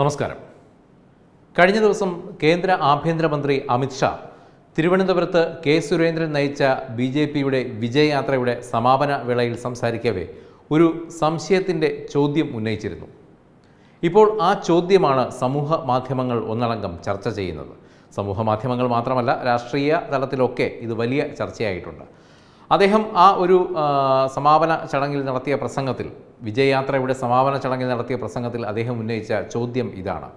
നമസ്കാരം കഴിഞ്ഞ ദിവസം കേന്ദ്ര ആഭ്യന്തരമന്ത്രി അമിത്ഷാ തിരുവനന്തപുരത്ത് കെ സുരേന്ദ്രൻ നയിച്ച ബി ജെ പിയുടെ വിജയയാത്രയുടെ സമാപന വേളയിൽ സംസാരിക്കവേ ഒരു സംശയത്തിൻ്റെ ചോദ്യം ഉന്നയിച്ചിരുന്നു ഇപ്പോൾ ആ ചോദ്യമാണ് സമൂഹ മാധ്യമങ്ങൾ ഒന്നടങ്കം ചർച്ച ചെയ്യുന്നത് സമൂഹ മാധ്യമങ്ങൾ മാത്രമല്ല രാഷ്ട്രീയ തലത്തിലൊക്കെ ഇത് വലിയ ചർച്ചയായിട്ടുണ്ട് അദ്ദേഹം ആ ഒരു സമാപന ചടങ്ങിൽ നടത്തിയ പ്രസംഗത്തിൽ വിജയയാത്രയുടെ സമാപന ചടങ്ങിൽ നടത്തിയ പ്രസംഗത്തിൽ അദ്ദേഹം ഉന്നയിച്ച ചോദ്യം ഇതാണ്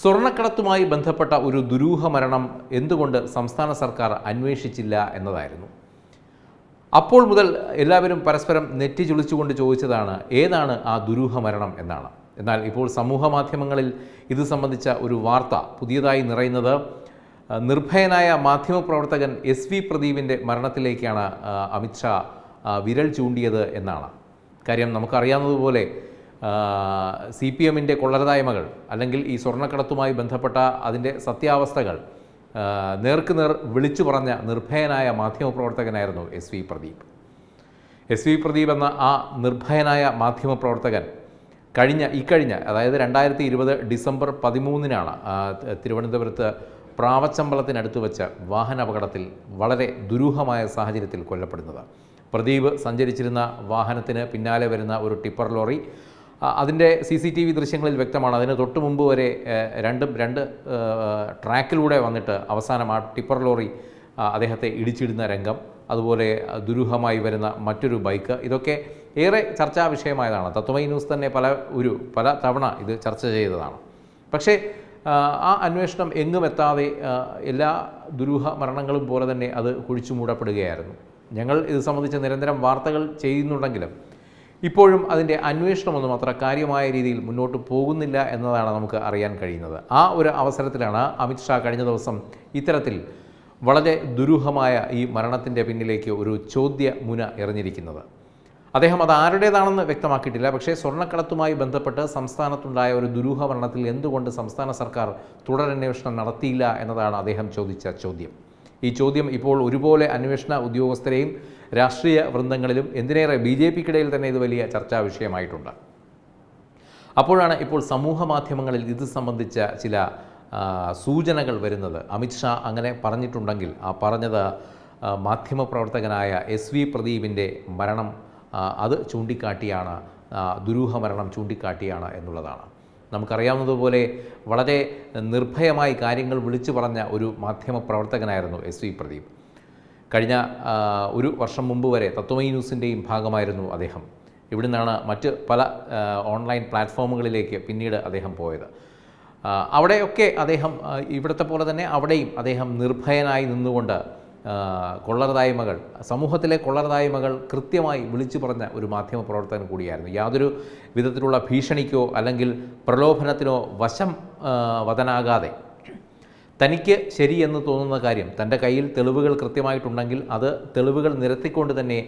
സ്വർണ്ണക്കടത്തുമായി ബന്ധപ്പെട്ട ഒരു ദുരൂഹ മരണം എന്തുകൊണ്ട് സംസ്ഥാന സർക്കാർ അന്വേഷിച്ചില്ല എന്നതായിരുന്നു അപ്പോൾ മുതൽ എല്ലാവരും പരസ്പരം നെറ്റി ചുളിച്ചുകൊണ്ട് ചോദിച്ചതാണ് ഏതാണ് ആ ദുരൂഹ മരണം എന്നാണ് എന്നാൽ ഇപ്പോൾ സമൂഹ മാധ്യമങ്ങളിൽ ഇത് സംബന്ധിച്ച ഒരു വാർത്ത പുതിയതായി നിറയുന്നത് നിർഭയനായ മാധ്യമപ്രവർത്തകൻ എസ് വി പ്രദീപിൻ്റെ മരണത്തിലേക്കാണ് അമിത്ഷാ വിരൽ ചൂണ്ടിയത് എന്നാണ് കാര്യം നമുക്കറിയാവുന്നതുപോലെ സി പി എമ്മിൻ്റെ കൊള്ളരതായ്മകൾ അല്ലെങ്കിൽ ഈ സ്വർണ്ണക്കടത്തുമായി ബന്ധപ്പെട്ട അതിൻ്റെ സത്യാവസ്ഥകൾ നേർക്കുനേർ വിളിച്ചു പറഞ്ഞ നിർഭയനായ മാധ്യമപ്രവർത്തകനായിരുന്നു S V Pradeep S V Pradeep എന്ന ആ നിർഭയനായ മാധ്യമപ്രവർത്തകൻ കഴിഞ്ഞ ഇക്കഴിഞ്ഞ അതായത് രണ്ടായിരത്തി ഇരുപത് ഡിസംബർ പതിമൂന്നിനാണ് തിരുവനന്തപുരത്ത് പ്രാവച്ചമ്പളത്തിനടുത്ത് വെച്ച വാഹനാപകടത്തിൽ വളരെ ദുരൂഹമായ സാഹചര്യത്തിൽ കൊല്ലപ്പെടുന്നത് പ്രദീപ് സഞ്ചരിച്ചിരുന്ന വാഹനത്തിന് പിന്നാലെ വരുന്ന ഒരു ടിപ്പർ ലോറി അതിൻ്റെ സി സി ടി വി ദൃശ്യങ്ങളിൽ വ്യക്തമാണ് അതിന് തൊട്ട് മുമ്പ് വരെ രണ്ടും രണ്ട് ട്രാക്കിലൂടെ വന്നിട്ട് അവസാനം ആ ടിപ്പർ ലോറി അദ്ദേഹത്തെ ഇടിച്ചിടുന്ന രംഗം അതുപോലെ ദുരൂഹമായി വരുന്ന മറ്റൊരു ബൈക്ക് ഇതൊക്കെ ഏറെ ചർച്ചാ വിഷയമായതാണ് തത്വമൈ ന്യൂസ് തന്നെ പല ഒരു പല തവണ ഇത് ചർച്ച ചെയ്തതാണ് പക്ഷേ ആ അന്വേഷണം എങ്ങും എത്താതെ എല്ലാ ദുരൂഹ മരണങ്ങളും പോലെ തന്നെ അത് കുഴിച്ചു മൂടപ്പെടുകയായിരുന്നു ഞങ്ങൾ ഇത് സംബന്ധിച്ച് നിരന്തരം വാർത്തകൾ ചെയ്യുന്നുണ്ടെങ്കിലും ഇപ്പോഴും അതിൻ്റെ അന്വേഷണമൊന്നും അത്ര കാര്യമായ രീതിയിൽ മുന്നോട്ട് പോകുന്നില്ല എന്നതാണ് നമുക്ക് അറിയാൻ കഴിയുന്നത് ആ ഒരു അവസരത്തിലാണ് അമിത്ഷാ കഴിഞ്ഞ ദിവസം ഇത്തരത്തിൽ വളരെ ദുരൂഹമായ ഈ മരണത്തിൻ്റെ പിന്നിലേക്ക് ഒരു ചോദ്യ മുന എറിഞ്ഞിരിക്കുന്നത് അദ്ദേഹം അത് ആരുടേതാണെന്ന് വ്യക്തമാക്കിയിട്ടില്ല പക്ഷേ സ്വർണ്ണക്കടത്തുമായി ബന്ധപ്പെട്ട് സംസ്ഥാനത്തുണ്ടായ ഒരു ദുരൂഹ എന്തുകൊണ്ട് സംസ്ഥാന സർക്കാർ തുടരന്വേഷണം നടത്തിയില്ല എന്നതാണ് അദ്ദേഹം ചോദിച്ച ചോദ്യം ഈ ചോദ്യം ഇപ്പോൾ ഒരുപോലെ അന്വേഷണ ഉദ്യോഗസ്ഥരെയും രാഷ്ട്രീയ വൃന്ദങ്ങളിലും എന്തിനേറെ ബി ജെ പിക്കിടയിൽ തന്നെ ഇത് വലിയ ചർച്ചാ വിഷയമായിട്ടുണ്ട് അപ്പോഴാണ് ഇപ്പോൾ സമൂഹ മാധ്യമങ്ങളിൽ ഇത് സംബന്ധിച്ച ചില സൂചനകൾ വരുന്നത് അമിത്ഷാ അങ്ങനെ പറഞ്ഞിട്ടുണ്ടെങ്കിൽ ആ പറഞ്ഞത് മാധ്യമപ്രവർത്തകനായ എസ് വി പ്രദീപിൻ്റെ മരണം അത് ചൂണ്ടിക്കാട്ടിയാണ് ദുരൂഹമരണം ചൂണ്ടിക്കാട്ടിയാണ് എന്നുള്ളതാണ് നമുക്കറിയാവുന്നതുപോലെ വളരെ നിർഭയമായി കാര്യങ്ങൾ വിളിച്ചു പറഞ്ഞ ഒരു മാധ്യമ പ്രവർത്തകനായിരുന്നു എസ് വി പ്രദീപ് കഴിഞ്ഞ ഒരു വർഷം മുമ്പ് വരെ തത്വമൈ ന്യൂസിൻ്റെയും ഭാഗമായിരുന്നു അദ്ദേഹം ഇവിടെ നിന്നാണ് മറ്റ് പല ഓൺലൈൻ പ്ലാറ്റ്ഫോമുകളിലേക്ക് പിന്നീട് അദ്ദേഹം പോയത് അവിടെയൊക്കെ അദ്ദേഹം ഇവിടുത്തെ പോലെ തന്നെ അവിടെയും അദ്ദേഹം നിർഭയനായി നിന്നുകൊണ്ട് കൊള്ളർതായ്മകൾ സമൂഹത്തിലെ കൊള്ളർതായ്മകൾ കൃത്യമായി വിളിച്ചു പറഞ്ഞ ഒരു മാധ്യമ പ്രവർത്തകൻ കൂടിയായിരുന്നു യാതൊരു വിധത്തിലുള്ള ഭീഷണിക്കോ അല്ലെങ്കിൽ പ്രലോഭനത്തിനോ വശം വതനാകാതെ തനിക്ക് ശരിയെന്ന് തോന്നുന്ന കാര്യം തൻ്റെ കയ്യിൽ തെളിവുകൾ കൃത്യമായിട്ടുണ്ടെങ്കിൽ അത് തെളിവുകൾ നിരത്തിക്കൊണ്ട് തന്നെ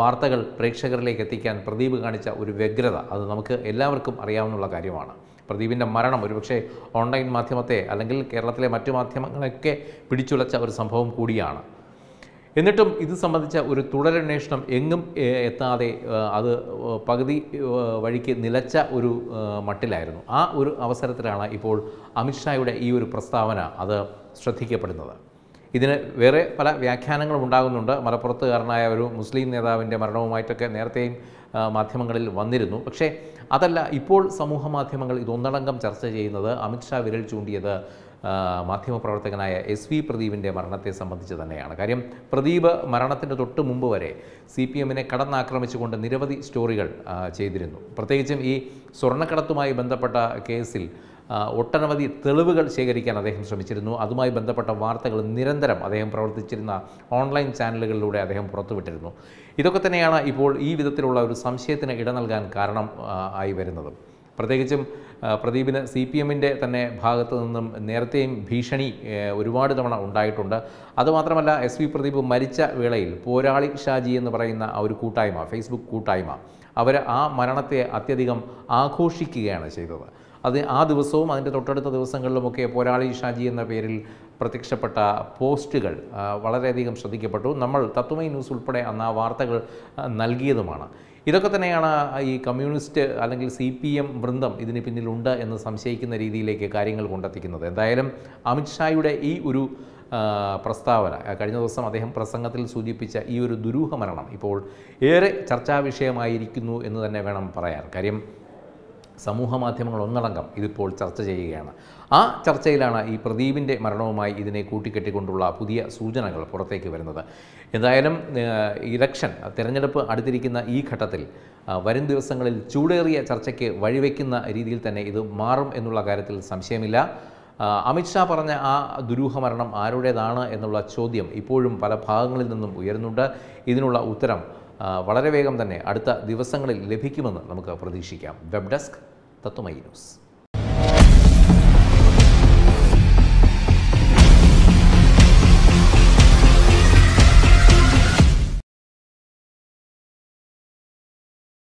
വാർത്തകൾ പ്രേക്ഷകരിലേക്ക് എത്തിക്കാൻ പ്രദീപ് കാണിച്ച ഒരു വ്യഗ്രത അത് നമുക്ക് എല്ലാവർക്കും അറിയാവുന്ന കാര്യമാണ് പ്രദീപിൻ്റെ മരണം ഒരുപക്ഷെ ഓൺലൈൻ മാധ്യമത്തെ അല്ലെങ്കിൽ കേരളത്തിലെ മറ്റു മാധ്യമങ്ങളെയൊക്കെ പിടിച്ചുലച്ച ഒരു സംഭവം കൂടിയാണ് എന്നിട്ടും ഇത് സംബന്ധിച്ച ഒരു തുടരന്വേഷണം എങ്ങും എത്താതെ അത് പകുതി വഴിക്ക് നിലച്ച ഒരു മട്ടിലായിരുന്നു ആ ഒരു അവസരത്തിലാണ് ഇപ്പോൾ അമിത്ഷായുടെ ഈ ഒരു പ്രസ്താവന അത് ശ്രദ്ധിക്കപ്പെടുന്നത് ഇതിന് വേറെ പല വ്യാഖ്യാനങ്ങളും ഉണ്ടാകുന്നുണ്ട് മലപ്പുറത്തുകാരനായ ഒരു മുസ്ലിം നേതാവിൻ്റെ മരണവുമായിട്ടൊക്കെ നേരത്തെയും മാധ്യമങ്ങളിൽ വന്നിരുന്നു പക്ഷേ അതല്ല ഇപ്പോൾ സമൂഹ മാധ്യമങ്ങൾ ഇതൊന്നടങ്കം ചർച്ച ചെയ്യുന്നത് അമിത്ഷാ വിരൽ ചൂണ്ടിയത് മാധ്യമപ്രവർത്തകനായ എസ് വി പ്രദീപിൻ്റെ മരണത്തെ സംബന്ധിച്ച് തന്നെയാണ് കാര്യം പ്രദീപ് മരണത്തിൻ്റെ തൊട്ട് മുമ്പ് വരെ സി പി എമ്മിനെ കടന്നാക്രമിച്ചുകൊണ്ട് നിരവധി സ്റ്റോറികൾ ചെയ്തിരുന്നു പ്രത്യേകിച്ചും ഈ സ്വർണ്ണക്കടത്തുമായി ബന്ധപ്പെട്ട കേസിൽ ഒട്ടനവധി തെളിവുകൾ ശേഖരിക്കാൻ അദ്ദേഹം ശ്രമിച്ചിരുന്നു അതുമായി ബന്ധപ്പെട്ട വാർത്തകൾ നിരന്തരം അദ്ദേഹം പ്രവർത്തിച്ചിരുന്ന ഓൺലൈൻ ചാനലുകളിലൂടെ അദ്ദേഹം പുറത്തുവിട്ടിരുന്നു ഇതൊക്കെ തന്നെയാണ് ഇപ്പോൾ ഈ വിധത്തിലുള്ള ഒരു സംശയത്തിന് ഇട നൽകാൻ കാരണം ആയി വരുന്നത് പ്രത്യേകിച്ചും പ്രദീപിന് സി പി എമ്മിൻ്റെ തന്നെ ഭാഗത്തു നിന്നും നേരത്തെയും ഭീഷണി ഒരുപാട് തവണ ഉണ്ടായിട്ടുണ്ട് അതുമാത്രമല്ല എസ് വി പ്രദീപ് മരിച്ച വേളയിൽ പോരാളി ഷാജി എന്ന് പറയുന്ന ആ ഒരു കൂട്ടായ്മ ഫേസ്ബുക്ക് കൂട്ടായ്മ അവർ ആ മരണത്തെ അത്യധികം ആഘോഷിക്കുകയാണ് ചെയ്തത് അത് ആ ദിവസവും അതിൻ്റെ തൊട്ടടുത്ത ദിവസങ്ങളിലുമൊക്കെ പോരാളി ഷാജി എന്ന പേരിൽ പ്രത്യക്ഷപ്പെട്ട പോസ്റ്റുകൾ വളരെയധികം ശ്രദ്ധിക്കപ്പെട്ടു നമ്മൾ തത്വമൈ ന്യൂസ് ഉൾപ്പെടെ അന്ന് ആ വാർത്തകൾ നൽകിയതുമാണ് ഇതൊക്കെ തന്നെയാണ് ഈ കമ്മ്യൂണിസ്റ്റ് അല്ലെങ്കിൽ സി പി എം വൃന്ദം ഇതിന് പിന്നിലുണ്ട് എന്ന് സംശയിക്കുന്ന രീതിയിലേക്ക് കാര്യങ്ങൾ കൊണ്ടെത്തിക്കുന്നത് എന്തായാലും അമിത്ഷായുടെ ഈ ഒരു പ്രസ്താവന കഴിഞ്ഞ ദിവസം അദ്ദേഹം പ്രസംഗത്തിൽ സൂചിപ്പിച്ച ഈ ഒരു ദുരൂഹ മരണം ഇപ്പോൾ ഏറെ ചർച്ചാ വിഷയമായിരിക്കുന്നു എന്ന് തന്നെ വേണം പറയാൻ കാര്യം സമൂഹ മാധ്യമങ്ങൾ ഒന്നടങ്കം ഇതിപ്പോൾ ചർച്ച ചെയ്യുകയാണ് ആ ചർച്ചയിലാണ് ഈ പ്രദീപിൻ്റെ മരണവുമായി ഇതിനെ കൂട്ടിക്കെട്ടിക്കൊണ്ടുള്ള പുതിയ സൂചനകൾ പുറത്തേക്ക് വരുന്നത് എന്തായാലും ഇലക്ഷൻ തിരഞ്ഞെടുപ്പ് അടുത്തിരിക്കുന്ന ഈ ഘട്ടത്തിൽ വരും ദിവസങ്ങളിൽ ചൂടേറിയ ചർച്ചയ്ക്ക് വഴിവെക്കുന്ന രീതിയിൽ തന്നെ ഇത് മാറും എന്നുള്ള കാര്യത്തിൽ സംശയമില്ല അമിത്ഷാ പറഞ്ഞ ആ ദുരൂഹമരണം ആരുടേതാണ് എന്നുള്ള ചോദ്യം ഇപ്പോഴും പല ഭാഗങ്ങളിൽ നിന്നും ഉയരുന്നുണ്ട് ഇതിനുള്ള ഉത്തരം വളരെ വേഗം തന്നെ അടുത്ത ദിവസങ്ങളിൽ ലഭിക്കുമെന്ന് നമുക്ക് പ്രതീക്ഷിക്കാം വെബ് ഡെസ്ക് തത്വമൈ ന്യൂസ്